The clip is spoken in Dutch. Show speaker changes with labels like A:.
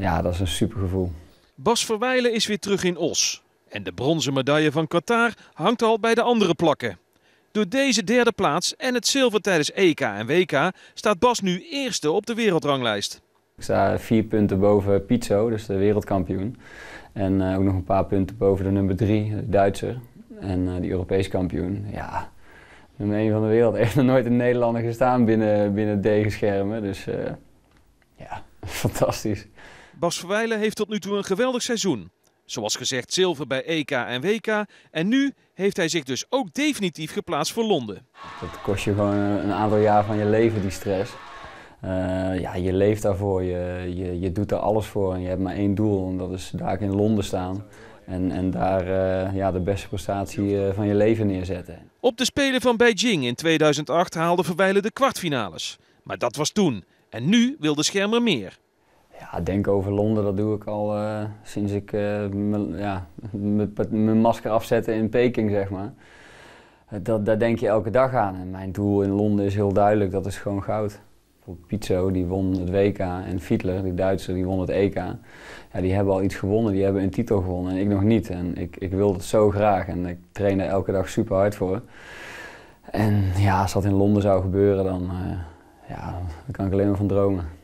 A: Ja, dat is een supergevoel.
B: Bas Verwijlen is weer terug in Os. En de bronzen medaille van Qatar hangt al bij de andere plakken. Door deze derde plaats en het zilver tijdens EK en WK staat Bas nu eerste op de wereldranglijst.
A: Ik sta vier punten boven Pizzo, dus de wereldkampioen. En eh, ook nog een paar punten boven de nummer drie, de Duitser. En uh, eh, die Europees kampioen. Ja, nummer één van de wereld. Echt nog nooit een Nederlander gestaan binnen, binnen d Dus eh, ja, fantastisch.
B: Bas Verwijlen heeft tot nu toe een geweldig seizoen. Zoals gezegd zilver bij EK en WK. En nu heeft hij zich dus ook definitief geplaatst voor Londen.
A: Dat kost je gewoon een aantal jaar van je leven, die stress. Eh, ja, je leeft daarvoor, je, je, je doet daar alles voor en je hebt maar één doel en dat is daar in Londen staan. En, en daar eh, ja, de beste prestatie eh, van je leven neerzetten.
B: Op de Spelen van Beijing in 2008 haalde Verwijlen de kwartfinales. Maar dat was toen. En nu wil de schermer meer.
A: Ja, denken over Londen, dat doe ik al eh, sinds ik eh, mijn ja, masker afzetten in Peking, zeg maar. Eh, dat, daar denk je elke dag aan. En mijn doel in Londen is heel duidelijk, dat is gewoon goud. Bijvoorbeeld die won het WK. En Fiedler, die Duitser, die won het EK. Ja, die hebben al iets gewonnen, die hebben een titel gewonnen. En ik nog niet. En ik, ik wil dat zo graag. En ik train elke dag super hard voor. En ja, als dat in Londen zou gebeuren, dan, ja, dan kan ik alleen maar van dromen.